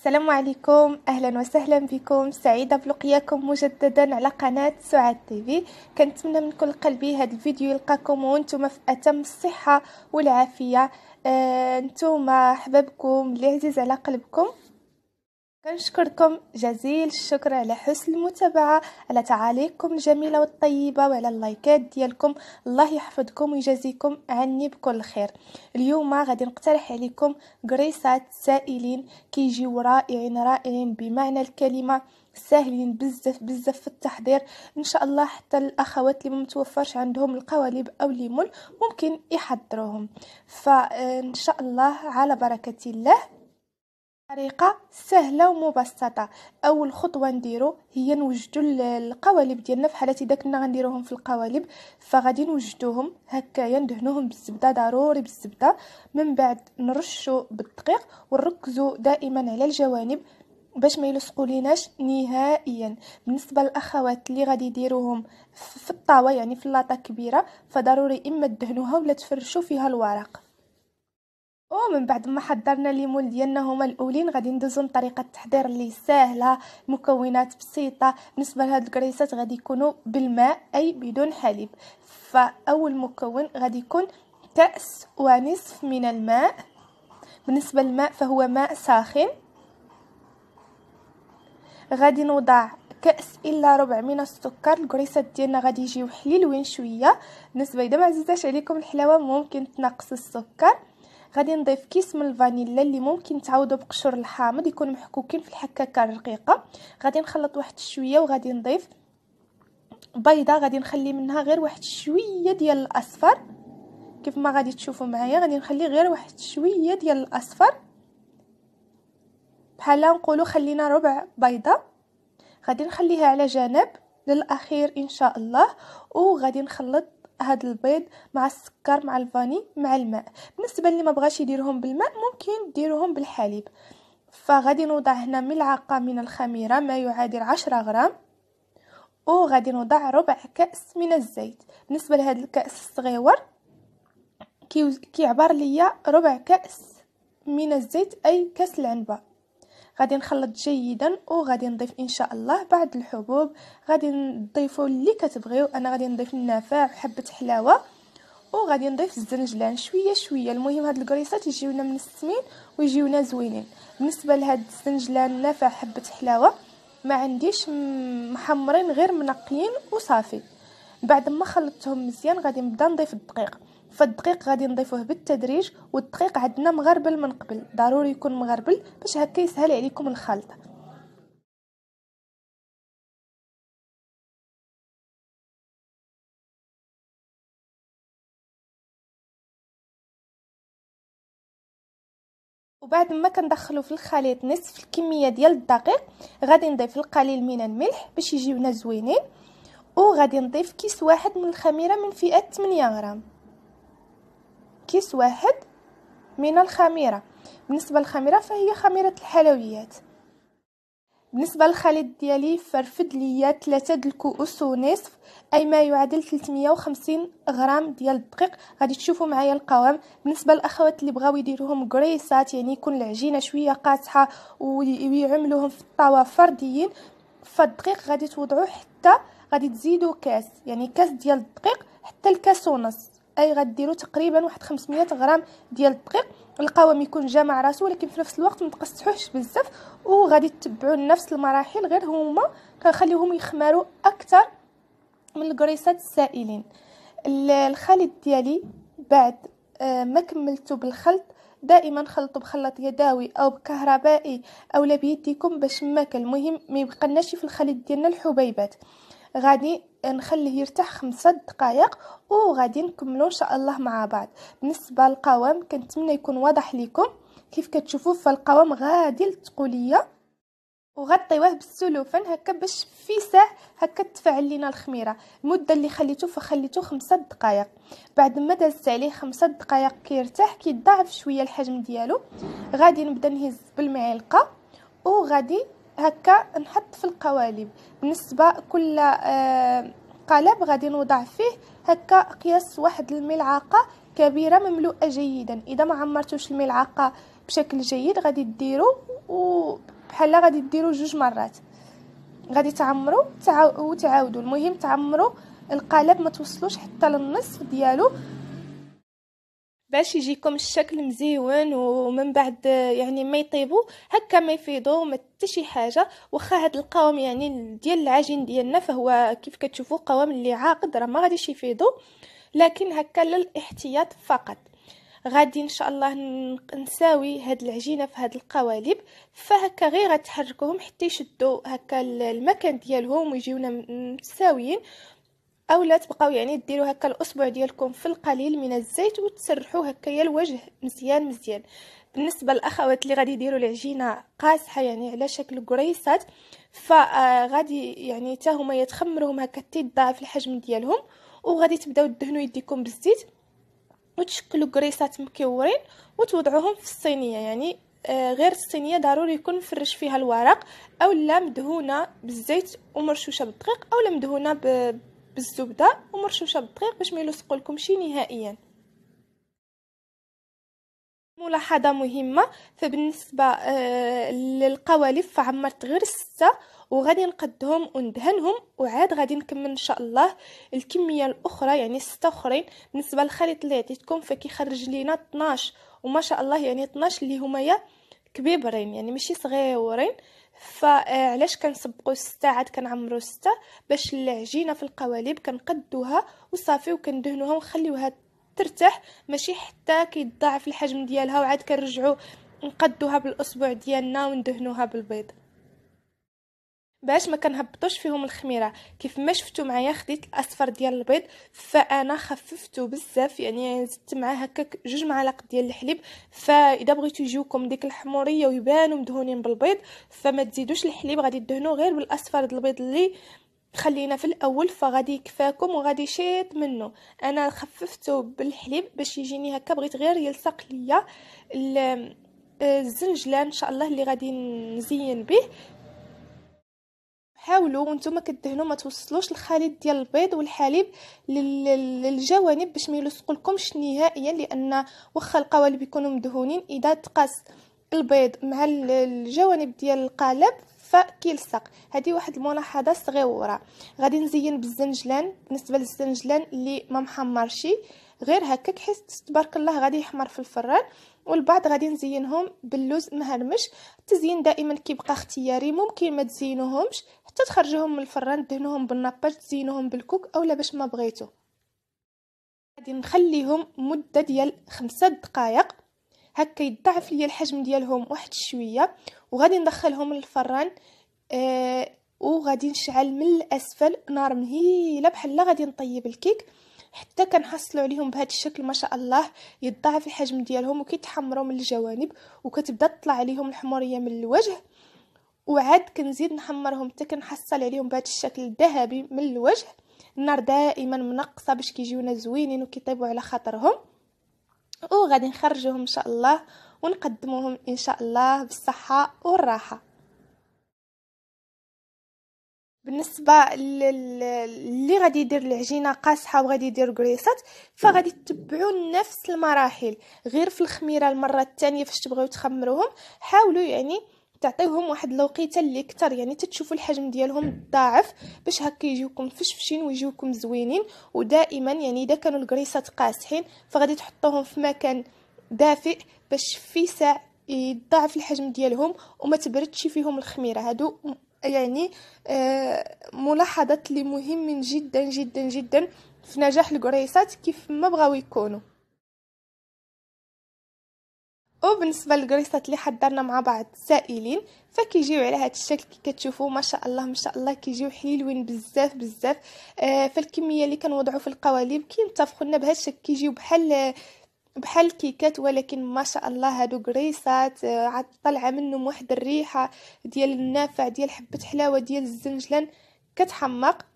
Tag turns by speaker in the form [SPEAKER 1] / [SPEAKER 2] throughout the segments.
[SPEAKER 1] السلام عليكم اهلا وسهلا بكم سعيده بلقياكم مجددا على قناه سعاد تيفي كنتمنى من كل قلبي هذا الفيديو يلقاكم وانتم في اتم الصحه والعافيه آه، نتوما حبابكم اللي عزيز على قلبكم كنشكركم جزيل الشكر على حسن المتابعه على تعاليقكم الجميله والطيبه وعلى اللايكات ديالكم الله يحفظكم ويجازيكم عني بكل خير اليوم غادي نقترح عليكم قريصات سائلين كيجيو رائعين رائعين بمعنى الكلمه ساهلين بزاف بزاف في التحضير ان شاء الله حتى الاخوات اللي متوفرش عندهم القوالب او ليمون ممكن يحضروهم فان شاء الله على بركه الله طريقة سهلة ومبسطة اول خطوة نديرو هي نوجدو القوالب ديالنا فحالات اذا كنا غنديروهم في القوالب فغادي نوجدوهم هكايا ندهنوهم بالزبده ضروري بالزبده من بعد نرشو بالدقيق ونركزو دائما على الجوانب باش ما يلصقوا ليناش نهائيا بالنسبه للاخوات اللي غادي يديروهم في الطاوه يعني في لاطه كبيره فضروري اما تدهنوها ولا تفرشوا فيها الورق ومن بعد ما حضرنا الليمون ديالنا هما الاولين غادي ندوزو لطريقه التحضير اللي ساهله مكونات بسيطه بالنسبه لهاد الكريسات غادي يكونوا بالماء اي بدون حليب فاول مكون غادي يكون كاس ونصف من الماء بالنسبه للماء فهو ماء ساخن غادي نوضع كاس الا ربع من السكر الكريسات ديالنا غادي يجيو حليلوين شويه بالنسبه اذا ما عزيزاش عليكم الحلاوه ممكن تنقص السكر غادي نضيف كيس من الفانيلا اللي ممكن تعوضوا بقشور الحامض يكون محكوكين في الحكاكه الرقيقه غادي نخلط واحد شويه وغادي نضيف بيضه غادي نخلي منها غير واحد شويه ديال الاصفر كيف ما غادي تشوفوا معايا غادي نخلي غير واحد شويه ديال الاصفر بحال نقولوا خلينا ربع بيضه غادي نخليها على جنب للاخير ان شاء الله وغادي نخلط هاد البيض مع السكر مع الفاني مع الماء بالنسبه اللي ما بغاش يديرهم بالماء ممكن ديرهم بالحليب فغادي نوضع هنا ملعقه من الخميره ما يعادل 10 غرام وغادي نوضع ربع كاس من الزيت بالنسبه لهذا الكاس الصغيور كيعبر ليا ربع كاس من الزيت اي كاس العنبه غادي نخلط جيدا وغادي نضيف ان شاء الله بعض الحبوب غادي نضيفوا اللي كتبغيو انا غادي نضيف النافع حبه حلاوه وغادي نضيف الزنجلان شويه شويه المهم هاد الكريسات يجيونا منسمين ويجيونا زوينين بالنسبه لهاد الزنجلان نافع حبه حلاوه ما عنديش محمرين غير منقيين وصافي بعد ما خلطتهم مزيان غادي نبدا نضيف الدقيق فالدقيق غادي نضيفوه بالتدريج والدقيق عندنا مغربل من قبل ضروري يكون مغربل باش هكا يسهل عليكم الخلط وبعد ما كندخلو في الخليط نصف الكميه ديال الدقيق غادي نضيف القليل من الملح باش يجيونا زوينين وغادي نضيف كيس واحد من الخميره من فئه 8 غرام كيس واحد من الخميرة بالنسبة للخميرة فهي خميرة الحلويات بالنسبة للخليط ديالي فرفد ليا ثلاثة د الكؤوس ونصف أي ما يعادل 350 غرام ديال الدقيق غادي تشوفوا معايا القوام بالنسبة للأخوات اللي بغاو يديروهم كريسات يعني يكون العجينة شوية قاصحة ويعملوهم في الطاوة فرديين فالدقيق غادي توضعوه حتى غادي تزيدوا كاس يعني كاس ديال الدقيق حتى الكاس ونص اي غديروا تقريبا واحد 500 غرام ديال الدقيق القوام يكون جامع راسو ولكن في نفس الوقت ما تقصحوهش بزاف وغادي تتبعوا نفس المراحل غير هما كنخليهم يخمروا اكثر من الكريسات السائلين الخليط ديالي بعد آه، ما كملتو بالخلط دائما خلطوا بخلاط يدوي او بكهربائي او بيديكم باش ماكل المهم ما يبقى في الخليط ديالنا الحبيبات غادي نخليه يرتاح خمسة دقائق وغادي نكملو ان شاء الله مع بعض بالنسبه للقوام كنتمنى يكون واضح لكم كيف كتشوفوا فالقوام غادي للتقوليه وغطيوه بالسلوفان هكا باش في ساع هكا تفعل لينا الخميره المده اللي خليته فخليته خمسة دقائق بعد ما دازت عليه خمسة دقائق كيرتاح كيضاعف شويه الحجم ديالو غادي نبدا نهز بالمعلقه وغادي هكا نحط في القوالب بالنسبه كل آه، قالب غادي نوضع فيه هكا قياس واحد الملعقه كبيره مملوءه جيدا اذا ما عمرتوش الملعقه بشكل جيد غادي ديرو وبحال غادي ديرو جوج مرات غادي تعمروا وتعاودوا المهم تعمروا القالب ما توصلوش حتى للنصف ديالو باش يجيكم الشكل مزيون ومن بعد يعني ما يطيبوا هكا ما يفيدوا ما شي حاجه واخا هاد القوام يعني ديال العجين ديالنا فهو كيف كتشوفوا قوام اللي عاقد راه ما غاديش يفيدوا لكن هكا للاحتياط فقط غادي ان شاء الله نساوي هاد العجينه في هاد القوالب فهكا غير غتحركوهم حتى يشدوا هكا المكان ديالهم ويجيونا مساويين او لا تبقاو يعني ديروا هكا الاصبع ديالكم في القليل من الزيت وتسرحوا هكايا الوجه مزيان مزيان بالنسبه للاخوات اللي غادي يديروا العجينه قاسحه يعني على شكل قريصات فغادي آه، يعني حتى هما يتخمرهم هكا تضاعف الحجم ديالهم وغادي تبداو تدهنوا يديكم بالزيت وتشكلوا قريصات مكورين وتوضعوهم في الصينيه يعني آه، غير الصينيه ضروري يكون مفرش فيها الورق اولا مدهونه بالزيت ومرشوشه بالدقيق اولا مدهونه ب بالزبده ومرشوشه بالدقيق باش ما يلصقوا نهائيا ملاحظة مهمة فبالنسبة آه، للقوالب فعمرت غير ستة وغادي نقدهم وندهنهم وعاد غادي نكمل ان شاء الله الكمية الاخرى يعني ستة اخرين بالنسبة للخليط اللي عطيتكم فكيخرج لينا 12 وما شاء الله يعني 12 اللي هما يا كبيبرين يعني ماشي صغيورين فعلاش كنسبقوا ستة عاد كنعمروا ستة باش العجينه في القوالب كنقدوها وصافي وكندهنوها ونخليوها ترتاح ماشي حتى كيتضاعف الحجم ديالها وعاد كنرجعوا نقدوها بالاصبع ديالنا وندهنوها بالبيض باش ما كنهبطوش فيهم الخميره كيف ما شفتوا معايا خديت الاصفر ديال البيض فانا خففتو بزاف يعني زدت معاه هكاك جوج معالق ديال الحليب فاذا بغيتو يجيوكم ديك الحموريه ويبانوا مدهونين بالبيض فما تزيدوش الحليب غادي دهنوه غير بالاصفر ديال البيض اللي خلينا في الاول فغادي يكفاكم وغادي شيط منه انا خففته بالحليب باش يجيني هكا بغيت غير يلصق ليا الزنجلان ان شاء الله اللي غادي نزين به حاولوا وانتم كدهنوا ما توصلوش الخليط ديال البيض والحليب للجوانب باش ما يلصقلكمش نهائيا لان واخا القوالب يكونوا مدهونين اذا تقاس البيض مع الجوانب ديال القالب فكيلصق هذه واحد الملاحظه صغيره غادي نزين بالزنجلان بالنسبه للزنجلان اللي ما محمرش غير هكاك حيت تبارك الله غادي يحمر في الفران والبعض غادي نزينهم باللوز مهرمش التزيين دائما كيبقى اختياري ممكن ما تزينوهمش حتى تخرجوهم من الفران دهنوهم بالناباج تزينوهم بالكوك اولا باش ما بغيتو غادي نخليهم مده ديال خمسة دقائق هكا يضعف ليا الحجم ديالهم واحد شويه وغادي ندخلهم للفران آه وغادي نشعل من الاسفل نار مهيله بحال غادي نطيب الكيك حتى كنحصلوا عليهم بهذا الشكل ما شاء الله يضاعف الحجم ديالهم وكيتحمروا من الجوانب وكتبدا تطلع عليهم الحموريه من الوجه وعاد كنزيد نحمرهم حتى كنحصل عليهم بهذا الشكل الذهبي من الوجه النار دائما منقصه باش كيجيونا زوينين وكيطيبوا على خاطرهم وغادي نخرجوهم ان شاء الله ونقدموهم ان شاء الله بالصحه والراحه بالنسبه اللي غادي يدير العجينه قاصحه وغادي يدير كريسات فغادي تتبعوا نفس المراحل غير في الخميره المره الثانيه فاش تبغيو تخمروهم حاولوا يعني تعطيهم واحد الوقيته اللي كتر يعني تتشوفوا الحجم ديالهم ضاعف باش هكا يجيوكم فشفشين ويجيوكم زوينين ودائما يعني اذا كانوا الكريسات قاسحين فغادي تحطوهم في مكان دافئ باش في ساع يضاعف الحجم ديالهم وما تبردش فيهم الخميره هادو يعني آه، ملاحظات اللي مهمين جدا جدا جدا في نجاح الكريسات كيف ما بغاو يكونوا وبالنسبه للكريسات اللي حضرنا مع بعض سائلين فكيجيو على هذا الشكل كي كتشوفوا ما شاء الله ما شاء الله كيجيو حلوين بزاف بزاف آه فالكميه اللي كنوضعوا في القوالب كينتفخوا لنا بهذا الشكل كيجيو بحال بحال الكيكات ولكن ما شاء الله هادو كريسات آه، عاد طالعه منهم واحد الريحه ديال النافع ديال حبه حلاوه ديال الزنجلان كتحمق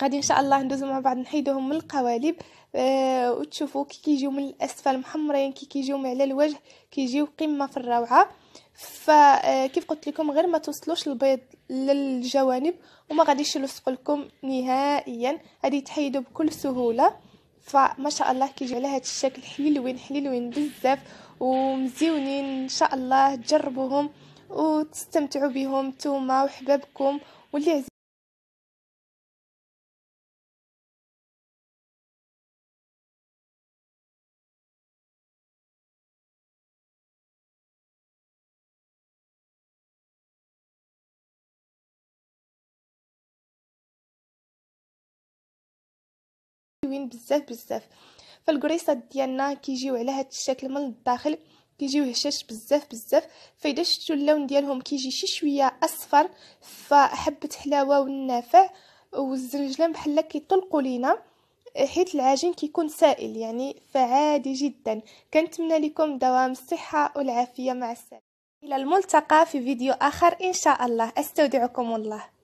[SPEAKER 1] غادي ان شاء الله ندوزو مع بعض نحيدوهم من القوالب آه وتشوفوا كي كيجيو من الاسفل محمرين كي كيجيو من على الوجه كيجيو قمه في الروعه فكيف آه، قلت لكم غير ما توصلوش البيض للجوانب وما غاديش يلصق لكم نهائيا غادي تحيدو بكل سهوله فما شاء الله كيجي على هذا الشكل حليلوين حليلوين بزاف ومزيونين ان شاء الله تجربوهم وتستمتعوا بهم نتوما وحبابكم واللي حلوين بزاف بزاف فالكريسات ديالنا كيجيو على هذا الشكل من الداخل كيجيو هشاش بزاف بزاف فاذا شفتوا اللون ديالهم كيجي شي شويه اصفر فحبه حلاوه والنافع والزنجلان بحال كيطلقوا لينا حيت العجين كيكون سائل يعني فعادي جدا كنتمنى لكم دوام الصحه والعافيه مع السلامه الى الملتقى في فيديو اخر ان شاء الله استودعكم الله